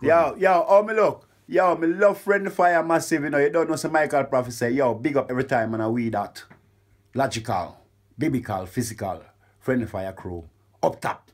Yo, yo, oh me look. Yo, me love Friend Fire Massive, you know. You don't know some Michael Prophet yo, big up every time and I weed that. Logical, biblical, physical, Friend Fire crew. Up top.